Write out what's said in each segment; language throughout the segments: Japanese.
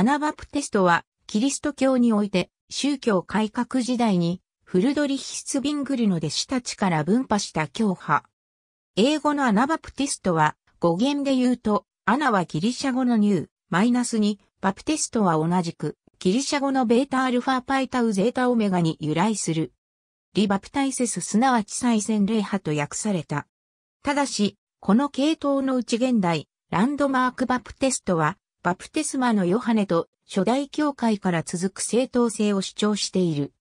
アナバプテストは、キリスト教において、宗教改革時代に、フルドリヒスビングルの弟子たちから分派した教派。英語のアナバプテストは、語源で言うと、アナはギリシャ語のニュー、マイナスに、バプテストは同じく、ギリシャ語のベータアルファパイタウゼータオメガに由来する。リバプタイセスすなわち再洗礼派と訳された。ただし、この系統のうち現代、ランドマークバプテストは、バプテスマのヨハネと初代教会から続く正当性を主張している。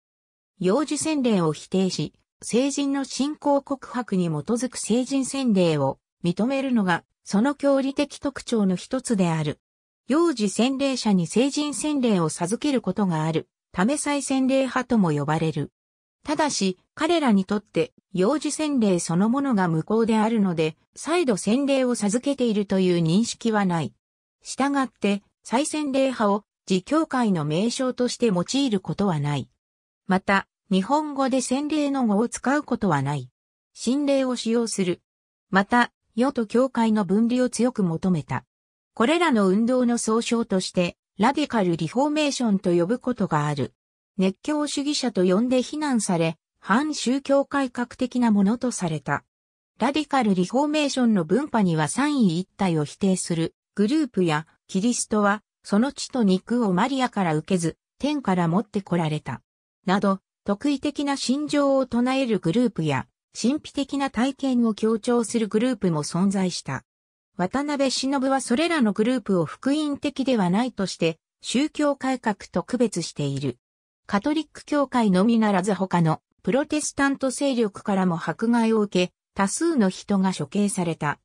幼児洗礼を否定し、成人の信仰告白に基づく成人洗礼を認めるのが、その教理的特徴の一つである。幼児洗礼者に成人洗礼を授けることがある、ため再洗礼派とも呼ばれる。ただし、彼らにとって、幼児洗礼そのものが無効であるので、再度洗礼を授けているという認識はない。したがって、再洗礼派を自教会の名称として用いることはない。また、日本語で洗礼の語を使うことはない。心霊を使用する。また、世と教会の分離を強く求めた。これらの運動の総称として、ラディカルリフォーメーションと呼ぶことがある。熱狂主義者と呼んで非難され、反宗教改革的なものとされた。ラディカルリフォーメーションの分派には三位一体を否定するグループやキリストは、その地と肉をマリアから受けず、天から持ってこられた。など、特異的な心情を唱えるグループや、神秘的な体験を強調するグループも存在した。渡辺忍はそれらのグループを福音的ではないとして、宗教改革と区別している。カトリック教会のみならず他のプロテスタント勢力からも迫害を受け、多数の人が処刑された。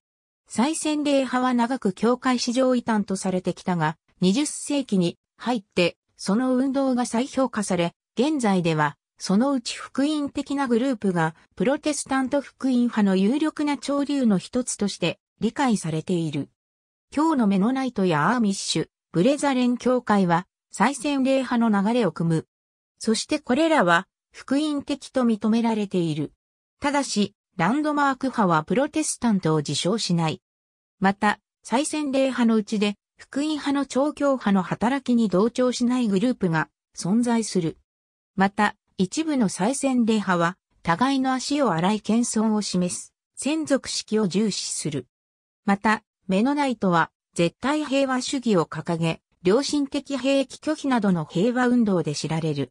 再洗礼派は長く教会史上異端とされてきたが、20世紀に入って、その運動が再評価され、現在では、そのうち福音的なグループが、プロテスタント福音派の有力な潮流の一つとして理解されている。今日のメノナイトやアーミッシュ、ブレザレン教会は、再洗礼派の流れを組む。そしてこれらは、福音的と認められている。ただし、ランドマーク派はプロテスタントを自称しない。また、再洗礼派のうちで、福音派の調教派の働きに同調しないグループが存在する。また、一部の再洗礼派は、互いの足を洗い謙遜を示す、専属式を重視する。また、メノナイトは、絶対平和主義を掲げ、良心的兵役拒否などの平和運動で知られる。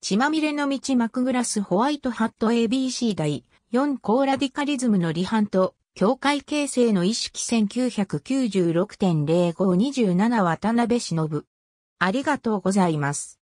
血まみれの道マクグラスホワイトハット ABC 大4高ラディカリズムの離反と協会形成の意識1996.0527渡辺忍。ありがとうございます。